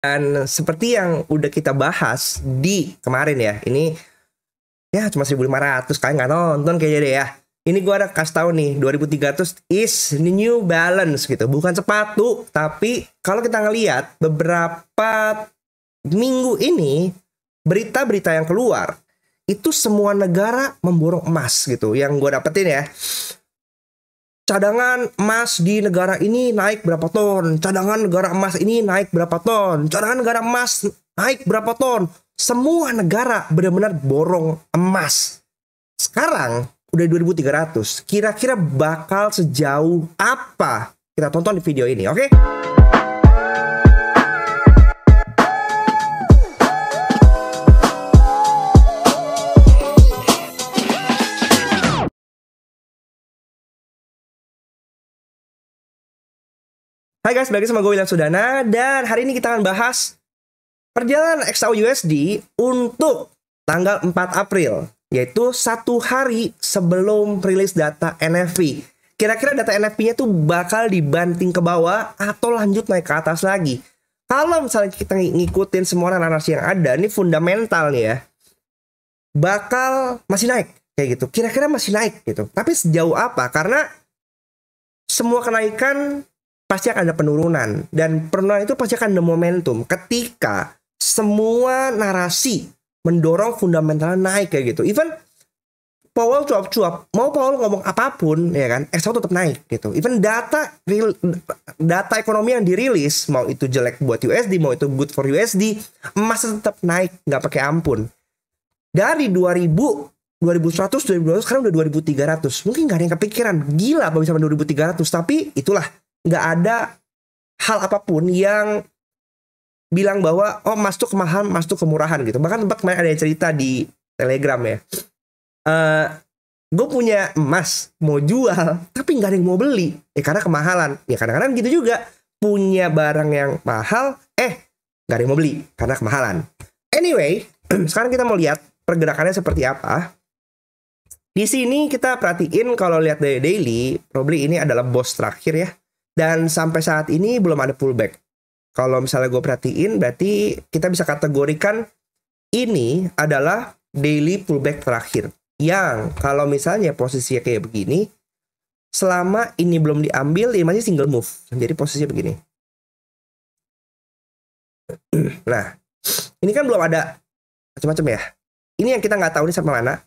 Dan seperti yang udah kita bahas di kemarin ya, ini ya cuma 1500 kalian nggak nonton kayaknya deh ya. Ini gua ada kasih tahu nih, 2300 is New Balance gitu. Bukan sepatu, tapi kalau kita ngeliat beberapa minggu ini berita-berita yang keluar itu semua negara memborong emas gitu yang gue dapetin ya cadangan emas di negara ini naik berapa ton, cadangan negara emas ini naik berapa ton, cadangan negara emas naik berapa ton. Semua negara benar-benar borong emas. Sekarang udah 2300, kira-kira bakal sejauh apa? Kita tonton di video ini, oke? Okay? Hai guys, balik sama gue William Sudana dan hari ini kita akan bahas perjalanan XAU USD untuk tanggal 4 April yaitu satu hari sebelum rilis data NFP. Kira-kira data NFP-nya tuh bakal dibanting ke bawah atau lanjut naik ke atas lagi. Kalau misalnya kita ngikutin semua narasi yang ada, ini fundamental ya. Bakal masih naik kayak gitu. Kira-kira masih naik gitu. Tapi sejauh apa? Karena semua kenaikan pasti akan ada penurunan dan penurunan itu pasti akan ada momentum ketika semua narasi mendorong fundamental naik kayak gitu. Even Powell cuap-cuap, mau Powell ngomong apapun ya kan, ekspor tetap naik gitu. Even data real, data ekonomi yang dirilis, mau itu jelek buat USD, mau itu good for USD, emas tetap naik, nggak pakai ampun. Dari 2000 2100, 2200, sekarang udah 2300. Mungkin nggak ada yang kepikiran. Gila apa bisa sampai 2300. Tapi itulah nggak ada hal apapun yang bilang bahwa oh mas tuh kemahan mas tuh kemurahan gitu bahkan tempat kemarin ada cerita di telegram ya uh, eh, gue punya emas mau jual tapi nggak ada yang mau beli ya karena kemahalan ya kadang-kadang gitu juga punya barang yang mahal eh nggak ada yang mau beli karena kemahalan anyway sekarang kita mau lihat pergerakannya seperti apa di sini kita perhatiin kalau lihat dari daily probably ini adalah bos terakhir ya dan sampai saat ini belum ada pullback. Kalau misalnya gue perhatiin, berarti kita bisa kategorikan ini adalah daily pullback terakhir. Yang kalau misalnya posisinya kayak begini, selama ini belum diambil, ini masih single move. Jadi posisinya begini. Nah, ini kan belum ada macam-macam ya. Ini yang kita nggak tahu ini sampai mana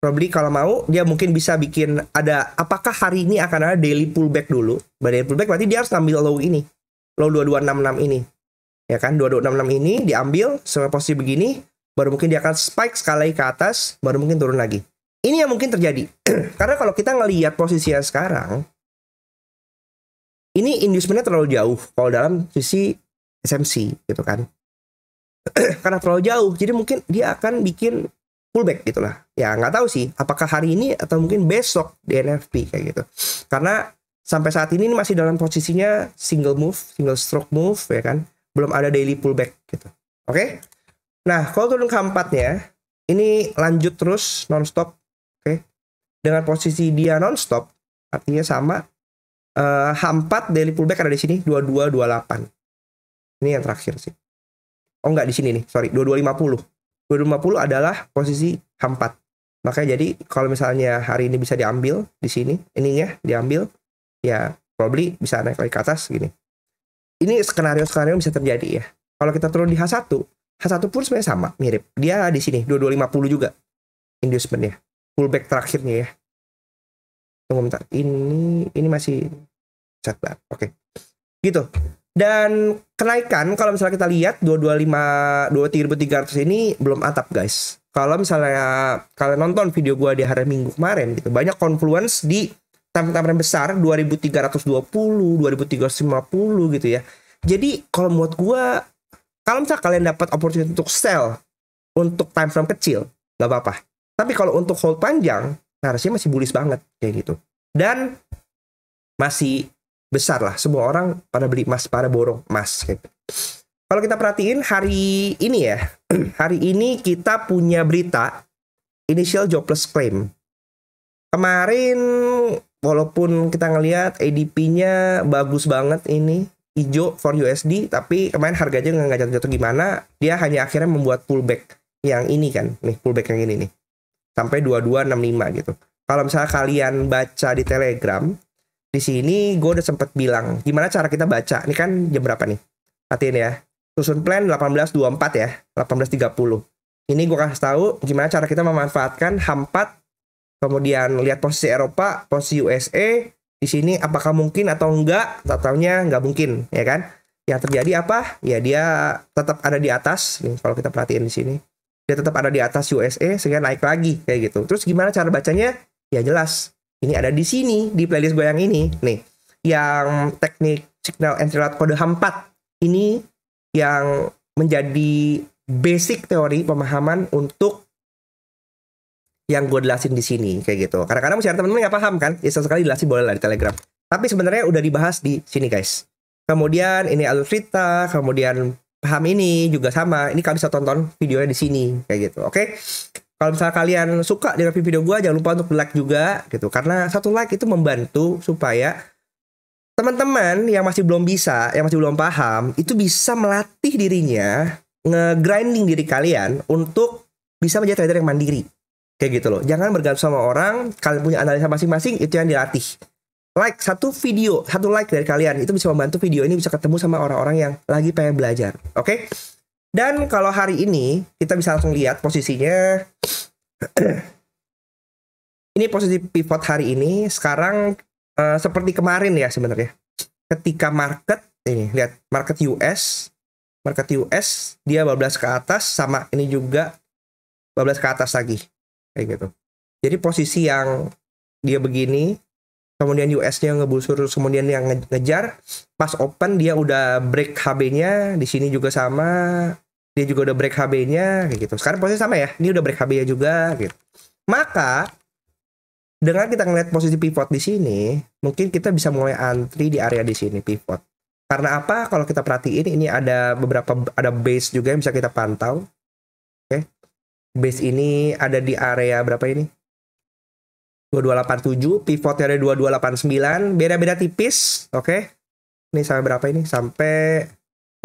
probably kalau mau dia mungkin bisa bikin ada apakah hari ini akan ada daily pullback dulu. By daily pullback berarti dia harus ngambil low ini. Low 2266 ini. Ya kan 2266 ini diambil sampai posisi begini baru mungkin dia akan spike sekali ke atas baru mungkin turun lagi. Ini yang mungkin terjadi. Karena kalau kita ngelihat posisinya sekarang ini inducementnya terlalu jauh kalau dalam sisi SMC gitu kan. Karena terlalu jauh, jadi mungkin dia akan bikin fullback gitu lah. ya nggak tahu sih apakah hari ini atau mungkin besok di NFP kayak gitu karena sampai saat ini masih dalam posisinya single move single stroke move ya kan belum ada daily pullback gitu oke okay? nah kalau turun ke keempatnya ini lanjut terus nonstop oke okay? dengan posisi dia nonstop artinya sama uh, eh, H4 daily pullback ada di sini 2228 ini yang terakhir sih oh nggak di sini nih sorry 2250 2050 adalah posisi H4. Makanya jadi kalau misalnya hari ini bisa diambil di sini, ini ya diambil, ya probably bisa naik lagi ke atas gini. Ini skenario-skenario bisa terjadi ya. Kalau kita turun di H1, H1 pun sebenarnya sama, mirip. Dia di sini 2250 juga inducementnya. Pullback terakhirnya ya. Tunggu bentar. Ini ini masih setback. Oke. Okay. Gitu. Dan kenaikan kalau misalnya kita lihat 225 23300 ini belum atap guys. Kalau misalnya kalian nonton video gua di hari Minggu kemarin gitu, banyak confluence di frame besar 2320, 2350 gitu ya. Jadi kalau menurut gua kalau misalnya kalian dapat opportunity untuk sell untuk time frame kecil, nggak apa-apa. Tapi kalau untuk hold panjang, harusnya masih bullish banget kayak gitu. Dan masih besar lah. Semua orang pada beli emas, pada borong emas. Gitu. Kalau kita perhatiin hari ini ya, hari ini kita punya berita initial jobless claim. Kemarin walaupun kita ngelihat ADP-nya bagus banget ini hijau for USD tapi kemarin harganya nggak jatuh-jatuh gimana dia hanya akhirnya membuat pullback yang ini kan nih pullback yang ini nih sampai 2265 gitu kalau misalnya kalian baca di Telegram di sini gue udah sempet bilang gimana cara kita baca. Ini kan jam berapa nih? Perhatiin ya. Susun plan 18.24 ya, 18.30. Ini gue kasih tahu gimana cara kita memanfaatkan H4 kemudian lihat posisi Eropa, posisi USA. Di sini apakah mungkin atau enggak? Tatanya nggak mungkin, ya kan? Yang terjadi apa? Ya dia tetap ada di atas. Nih, kalau kita perhatiin di sini, dia tetap ada di atas USA sehingga naik lagi kayak gitu. Terus gimana cara bacanya? Ya jelas ini ada di sini di playlist gue yang ini nih yang teknik signal entry relate kode HAM4 ini yang menjadi basic teori pemahaman untuk yang gue jelasin di sini kayak gitu. Karena kadang misalnya teman-teman nggak paham kan, ya sekali jelasin boleh lah di Telegram. Tapi sebenarnya udah dibahas di sini guys. Kemudian ini alur cerita, kemudian paham ini juga sama. Ini kalian bisa tonton videonya di sini kayak gitu. Oke. Okay? kalau misalnya kalian suka dengan video gue jangan lupa untuk like juga gitu karena satu like itu membantu supaya teman-teman yang masih belum bisa yang masih belum paham itu bisa melatih dirinya ngegrinding diri kalian untuk bisa menjadi trader yang mandiri kayak gitu loh jangan bergantung sama orang kalian punya analisa masing-masing itu yang dilatih like satu video satu like dari kalian itu bisa membantu video ini bisa ketemu sama orang-orang yang lagi pengen belajar oke okay? Dan kalau hari ini kita bisa langsung lihat posisinya. ini posisi pivot hari ini sekarang uh, seperti kemarin ya sebenarnya. Ketika market ini lihat market US, market US dia 12 ke atas sama ini juga 12 ke atas lagi kayak gitu. Jadi posisi yang dia begini kemudian US-nya ngebusur, kemudian yang ngejar. Pas open dia udah break HB-nya, di sini juga sama. Dia juga udah break HB-nya kayak gitu. Sekarang posisi sama ya. Ini udah break HB-nya juga gitu. Maka dengan kita ngeliat posisi pivot di sini, mungkin kita bisa mulai antri di area di sini pivot. Karena apa? Kalau kita perhatiin ini ada beberapa ada base juga yang bisa kita pantau. Oke. Okay. Base ini ada di area berapa ini? 2287, pivotnya ada 2289, beda-beda tipis, oke. Okay? Ini sampai berapa ini? Sampai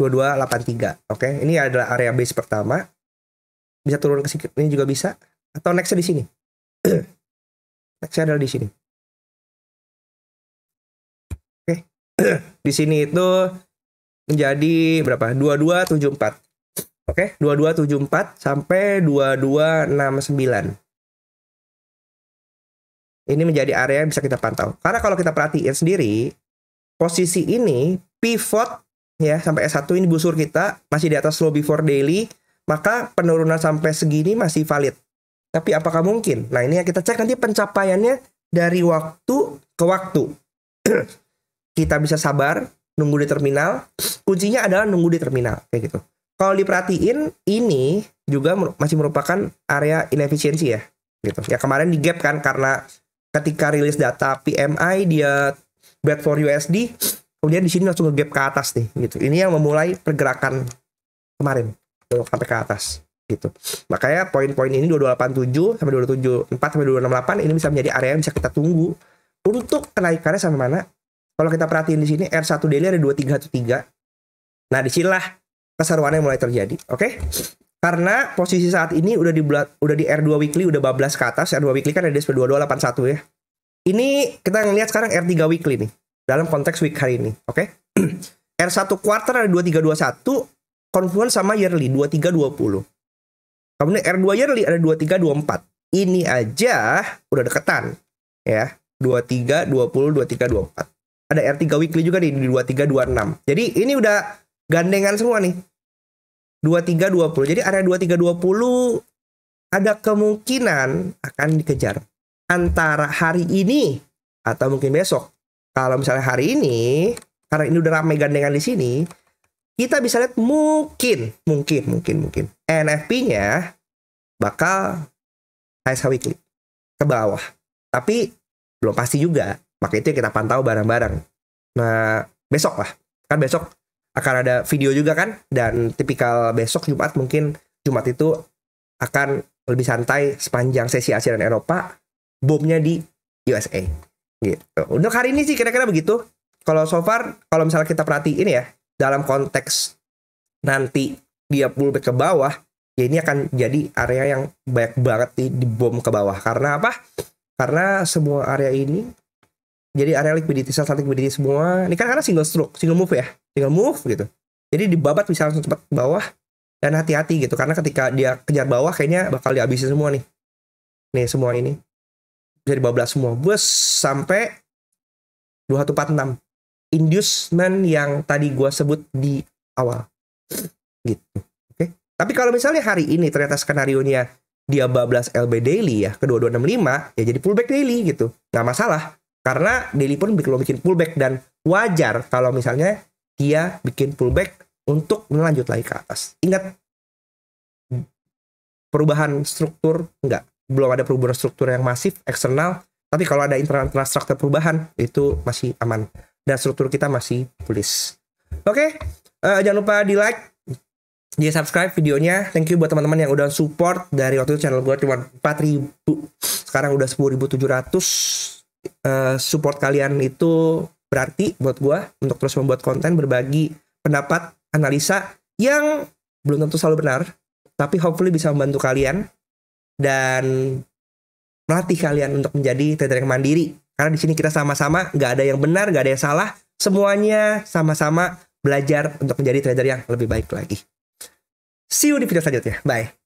2283, oke. Okay? Ini adalah area base pertama. Bisa turun ke sini ini juga bisa atau nextnya di sini. nextnya adalah di sini. Oke. Okay? di sini itu menjadi berapa? 2274. Oke, okay? 2274 sampai 2269. Ini menjadi area yang bisa kita pantau. Karena kalau kita perhatiin sendiri, posisi ini pivot ya sampai S1 ini busur kita masih di atas low before daily, maka penurunan sampai segini masih valid. Tapi apakah mungkin? Nah, ini yang kita cek nanti pencapaiannya dari waktu ke waktu. kita bisa sabar, nunggu di terminal. Kuncinya adalah nunggu di terminal kayak gitu. Kalau diperhatiin ini juga masih merupakan area inefisiensi ya gitu. Ya kemarin di gap kan karena ketika rilis data PMI dia bad for USD kemudian di sini langsung ngegap ke atas nih gitu ini yang memulai pergerakan kemarin gitu, sampai ke atas gitu makanya poin-poin ini 2287 sampai 274 sampai 268 ini bisa menjadi area yang bisa kita tunggu untuk kenaikannya sampai mana kalau kita perhatiin di sini R1 daily ada 2313 nah disinilah keseruannya mulai terjadi oke okay? Karena posisi saat ini udah di udah di R2 weekly udah bablas ke atas, R2 weekly kan ada di SP2281 ya. Ini kita ngelihat sekarang R3 weekly nih dalam konteks week hari ini, oke? Okay? R1 quarter ada 2321, confluence sama yearly 2320. Kemudian R2 yearly ada 2324. Ini aja udah deketan ya. 2320 2324. Ada R3 weekly juga nih di 2326. Jadi ini udah gandengan semua nih. 2320. Jadi area 2320 ada kemungkinan akan dikejar antara hari ini atau mungkin besok. Kalau misalnya hari ini karena ini udah ramai gandengan di sini, kita bisa lihat mungkin, mungkin, mungkin, mungkin NFP-nya bakal high weekly ke bawah. Tapi belum pasti juga. Maka itu yang kita pantau bareng-bareng. Nah, besok lah. Kan besok akan ada video juga kan dan tipikal besok Jumat mungkin Jumat itu akan lebih santai sepanjang sesi Asia dan Eropa bomnya di USA gitu untuk hari ini sih kira-kira begitu kalau so far kalau misalnya kita perhatiin ya dalam konteks nanti dia pullback ke bawah ya ini akan jadi area yang banyak banget di dibom ke bawah karena apa karena semua area ini jadi area liquidity, sell side liquidity semua. Ini kan karena single stroke, single move ya, single move gitu. Jadi dibabat bisa langsung cepat ke bawah dan hati-hati gitu karena ketika dia kejar bawah kayaknya bakal dihabisin semua nih. Nih semua ini bisa dibablas semua. Bus sampai 2146. Inducement yang tadi gua sebut di awal. Gitu. Oke. Okay. Tapi kalau misalnya hari ini ternyata skenario-nya dia bablas LB daily ya ke 2265 ya jadi pullback daily gitu. Nggak masalah karena Deli pun bikin bikin pullback dan wajar kalau misalnya dia bikin pullback untuk melanjut lagi ke atas. Ingat perubahan struktur enggak belum ada perubahan struktur yang masif eksternal tapi kalau ada internal, internal struktur perubahan itu masih aman dan struktur kita masih bullish oke okay? uh, eh, jangan lupa di like di subscribe videonya thank you buat teman-teman yang udah support dari waktu itu channel gue cuma 4000 sekarang udah 10700 Eh, support kalian itu berarti buat gue untuk terus membuat konten berbagi pendapat analisa yang belum tentu selalu benar tapi hopefully bisa membantu kalian dan melatih kalian untuk menjadi trader yang mandiri karena di sini kita sama-sama nggak ada yang benar nggak ada yang salah semuanya sama-sama belajar untuk menjadi trader yang lebih baik lagi see you di video selanjutnya bye